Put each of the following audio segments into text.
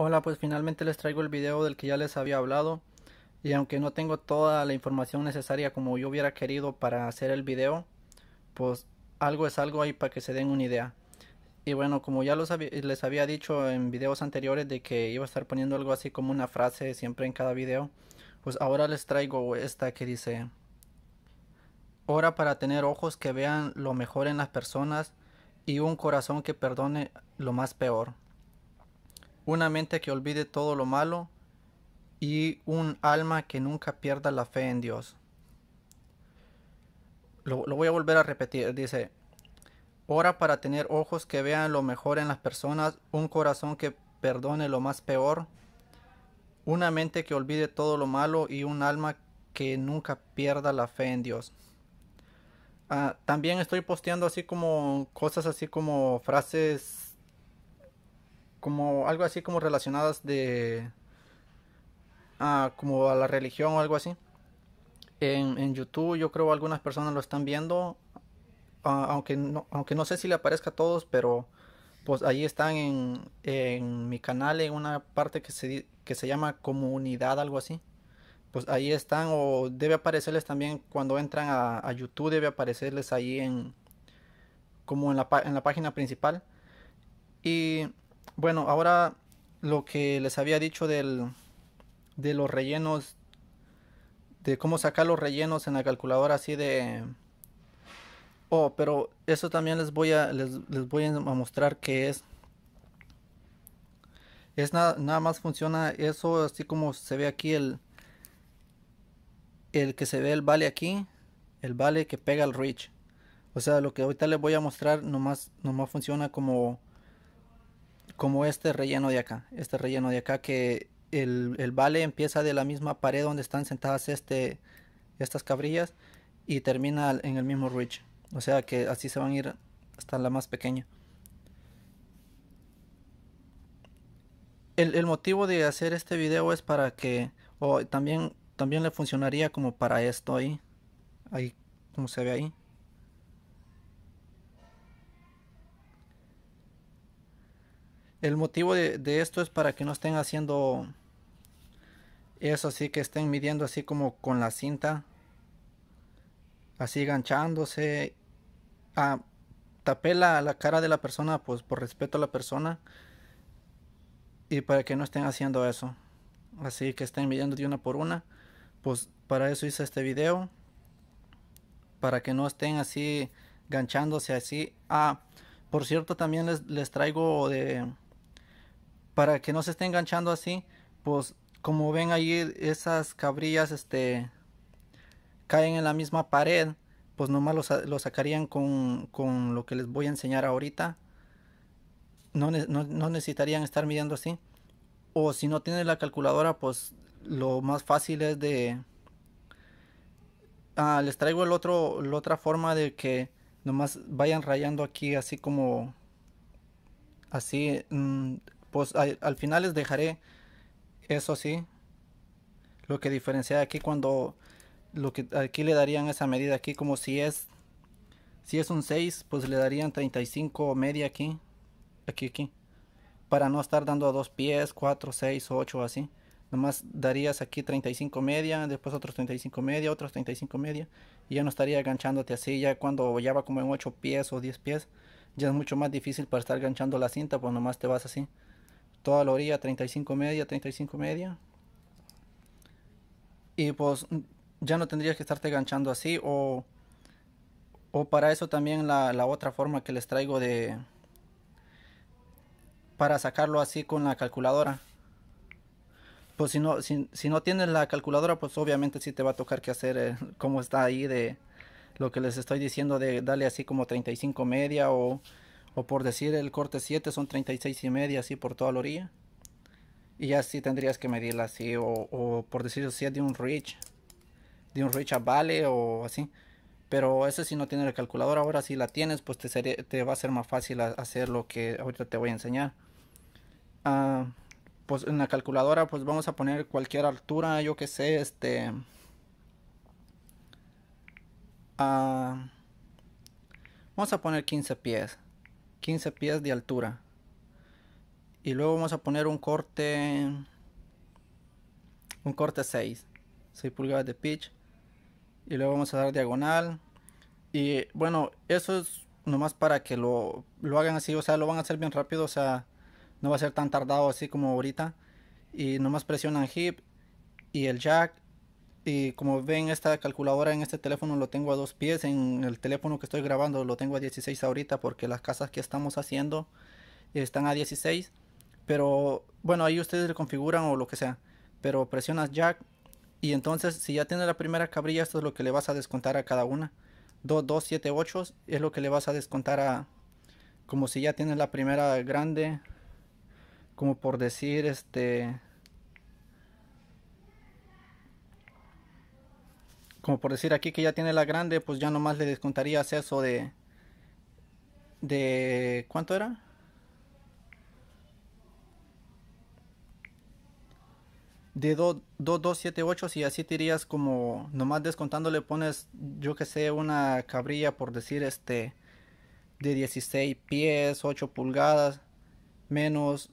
Hola, pues finalmente les traigo el video del que ya les había hablado y aunque no tengo toda la información necesaria como yo hubiera querido para hacer el video, pues algo es algo ahí para que se den una idea. Y bueno, como ya les había dicho en videos anteriores de que iba a estar poniendo algo así como una frase siempre en cada video, pues ahora les traigo esta que dice, ora para tener ojos que vean lo mejor en las personas y un corazón que perdone lo más peor una mente que olvide todo lo malo y un alma que nunca pierda la fe en Dios. Lo, voy a volver a repetir. Dice, ora para tener ojos que vean lo mejor en las personas, un corazón que perdone lo más peor, una mente que olvide todo lo malo y un alma que nunca pierda la fe en Dios. Ah, también estoy posteando así como cosas así como frases como algo así como relacionadas de ah, como a la religión o algo así. En, YouTube yo creo algunas personas lo están viendo, ah, aunque, no, aunque no sé si le aparezca a todos, pero pues ahí están en, en mi canal, en una parte que se, llama comunidad, algo así. Pues ahí están o debe aparecerles también cuando entran a, YouTube, debe aparecerles ahí en como en la, en la página principal. Y bueno, ahora lo que les había dicho del, de los rellenos, de cómo sacar los rellenos en la calculadora así de... Oh, pero eso también les voy a, les, voy a mostrar que es... Es nada más funciona eso así como se ve aquí el... El que se ve el vale aquí, el vale que pega el rich O sea, lo que ahorita les voy a mostrar nomás, nomás funciona como como este relleno de acá, este relleno de acá que el, vale empieza de la misma pared donde están sentadas este, estas cabrillas y termina en el mismo ridge. O sea que así se van a ir hasta la más pequeña. El, motivo de hacer este video es para que, o también, también le funcionaría como para esto ahí, ahí como se ve ahí. El motivo de, esto es para que no estén haciendo eso así que estén midiendo así como con la cinta. Así ganchándose. Ah, tapé la, cara de la persona pues por respeto a la persona. Y para que no estén haciendo eso. Así que estén midiendo de una por una. Pues para eso hice este video. Para que no estén así ganchándose así. Ah, por cierto también les traigo de para que no se esté enganchando así, pues como ven ahí esas cabrillas este, caen en la misma pared, pues nomás lo, sacarían con, lo que les voy a enseñar ahorita. No, no, necesitarían estar midiendo así. O si no tienen la calculadora, pues lo más fácil es de... Ah, les traigo el otro, la otra forma de que nomás vayan rayando aquí así como... Así, mm, pues al final les dejaré, eso sí, lo que diferencia aquí cuando, lo que aquí le darían esa medida aquí, como si es, si es un 6, pues le darían 35 media aquí, aquí, aquí, para no estar dando a dos pies, 4, 6, 8, así. Nomás darías aquí 35 media, después otros 35 media, otros 35 media. Y ya no estaría enganchándote así. Ya cuando ya va como en 8 pies o 10 pies, ya es mucho más difícil para estar enganchando la cinta, pues nomás te vas así toda la orilla 35 media, 35 media. Y pues ya no tendrías que estarte ganchando así o, o para eso también la, la, otra forma que les traigo de para sacarlo así con la calculadora. Pues si no, si, no tienes la calculadora, pues obviamente sí te va a tocar que hacer eh, como está ahí de lo que les estoy diciendo de darle así como 35 media o o por decir el corte 7 son 36 y media así por toda la orilla y así tendrías que medirla así o, por decir si es de un reach de un reach a vale o así pero eso si no tiene la calculadora ahora si la tienes pues te, va a ser más fácil hacer lo que ahorita te voy a enseñar ah, pues en la calculadora pues vamos a poner cualquier altura yo que sé este ah, vamos a poner 15 pies 15 pies de altura. Y luego vamos a poner un corte, un corte 6, 6 pulgadas de pitch. Y luego vamos a dar diagonal. Y bueno, eso es nomás para que lo, lo hagan así, o sea, lo van a hacer bien rápido, o sea, no va a ser tan tardado así como ahorita. Y nomás presionan hip y el jack y como ven esta calculadora en este teléfono lo tengo a dos pies, en el teléfono que estoy grabando lo tengo a 16 ahorita porque las casas que estamos haciendo están a 16, pero bueno ahí ustedes le configuran o lo que sea, pero presionas jack y entonces si ya tiene la primera cabrilla esto es lo que le vas a descontar a cada una, 2, 2, 7, 8 es lo que le vas a descontar a como si ya tienes la primera grande, como por decir este como por decir aquí que ya tiene la grande, pues ya nomás le descontarías eso de, de, ¿cuánto era? De 2, 7, 8. si así te irías como nomás descontando le pones, yo que sé, una cabrilla por decir este, de 16 pies, 8 pulgadas, menos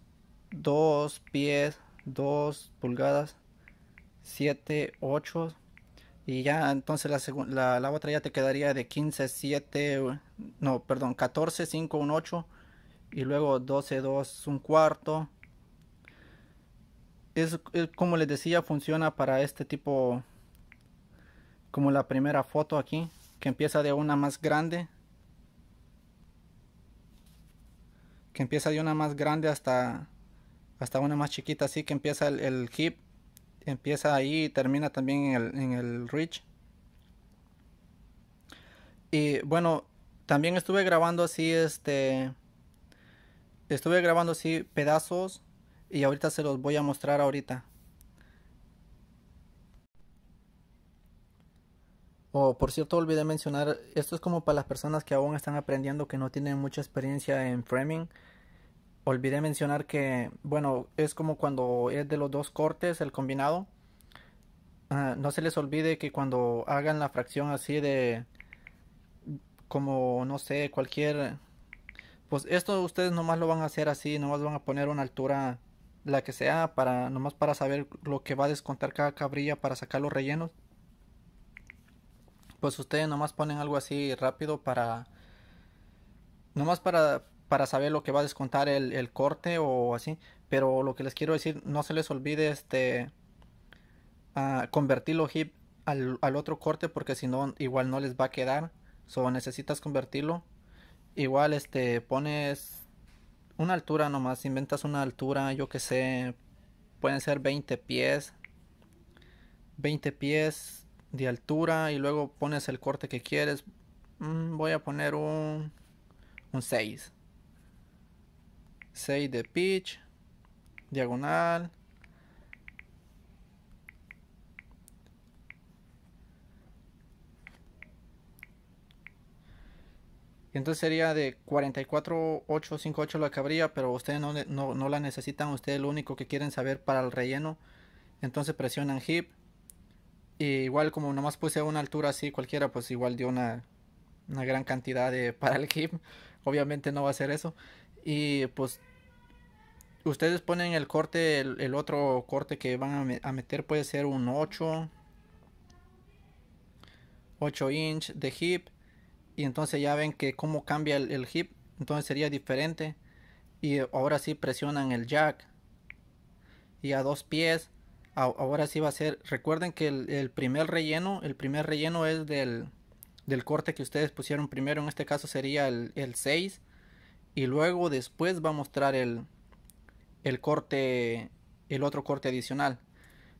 2 pies, 2 pulgadas, 7, 8 y ya entonces la, la otra ya te quedaría de 15, 7, no, perdón, 14, 5, 1, 8 y luego 12, 2, 1 cuarto. Es, como les decía, funciona para este tipo, como la primera foto aquí, que empieza de una más grande. Que empieza de una más grande hasta, hasta una más chiquita, así que empieza el hip Empieza ahí y termina también en el, en el Reach. Y bueno, también estuve grabando así, este... Estuve grabando así pedazos y ahorita se los voy a mostrar ahorita. o oh, por cierto, olvidé mencionar, esto es como para las personas que aún están aprendiendo, que no tienen mucha experiencia en framing olvidé mencionar que, bueno, es como cuando es de los dos cortes el combinado. Ah, no se les olvide que cuando hagan la fracción así de, como, no sé, cualquier... Pues esto ustedes nomás lo van a hacer así, nomás van a poner una altura la que sea, para nomás para saber lo que va a descontar cada cabrilla para sacar los rellenos. Pues ustedes nomás ponen algo así rápido para nomás para para saber lo que va a descontar el, corte o así. Pero lo que les quiero decir, no se les olvide este ah, convertirlo hip al, otro corte porque si no igual no les va a quedar. So necesitas convertirlo. Igual este pones una altura nomás, inventas una altura, yo que sé, pueden ser 20 pies. 20 pies de altura y luego pones el corte que quieres. Mm, voy a poner un un 6. 6 de pitch, diagonal. Entonces sería de 44,858 la cabría, pero ustedes no, la necesitan, ustedes lo único que quieren saber para el relleno. Entonces presionan hip. igual como nomás puse una altura así cualquiera, pues igual dio una, una gran cantidad de para el hip. Obviamente no va a ser eso. Y pues ustedes ponen el corte, el, otro corte que van a, meter puede ser un 8, 8 inch de hip. Y entonces ya ven que cómo cambia el, hip. Entonces sería diferente. Y ahora sí presionan el jack. Y a dos pies. ahora sí va a ser. Recuerden que el, primer relleno. El primer relleno es del, del corte que ustedes pusieron primero. En este caso sería el, el 6 y luego después va a mostrar el, corte, el otro corte adicional.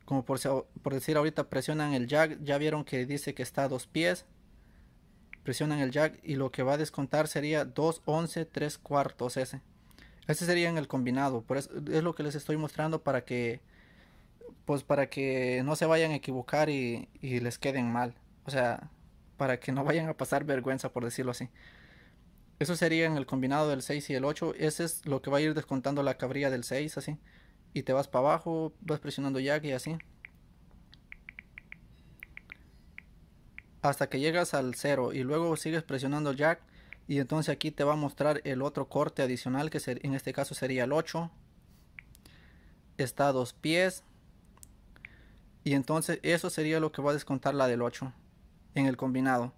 Como por, por, decir ahorita presionan el jack, ya vieron que dice que está a dos pies. Presionan el jack y lo que va a descontar sería 2, 11, 3 cuartos ese. Ese sería en el combinado, por es lo que les estoy mostrando para que pues para que no se vayan a equivocar y, y les queden mal. O sea, para que no vayan a pasar vergüenza por decirlo así. Eso sería en el combinado del 6 y el 8. Ese es lo que va a ir descontando la cabrilla del 6, así. Y te vas para abajo, vas presionando jack y así. Hasta que llegas al 0 y luego sigues presionando jack. Y entonces aquí te va a mostrar el otro corte adicional, que en este caso sería el 8. Está a dos pies. Y entonces eso sería lo que va a descontar la del 8 en el combinado.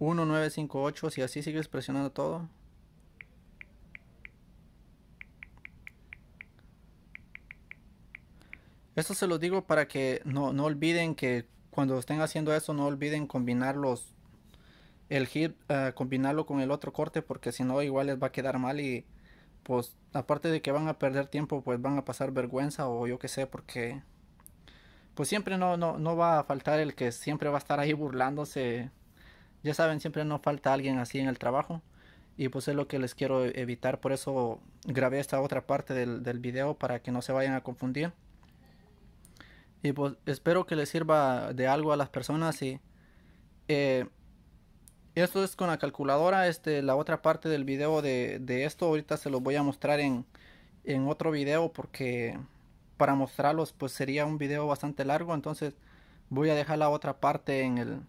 1958, si así sigues presionando todo. Esto se lo digo para que no, olviden que cuando estén haciendo eso, no olviden combinarlos el hit, eh, combinarlo con el otro corte, porque si no, igual les va a quedar mal y pues aparte de que van a perder tiempo, pues van a pasar vergüenza o yo que sé, porque pues siempre no, no, no va a faltar el que siempre va a estar ahí burlándose ya saben, siempre no falta alguien así en el trabajo. Y pues es lo que les quiero evitar. Por eso grabé esta otra parte del, del video para que no se vayan a confundir. Y pues espero que les sirva de algo a las personas. Y eh, esto es con la calculadora. Este, la otra parte del video de, de esto ahorita se los voy a mostrar en, en otro video porque para mostrarlos pues sería un video bastante largo entonces voy a dejar la otra parte en el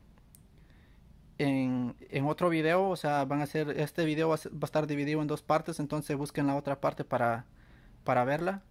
en, otro video, o sea, van a ser este video va a, estar dividido en dos partes, entonces busquen la otra parte para verla.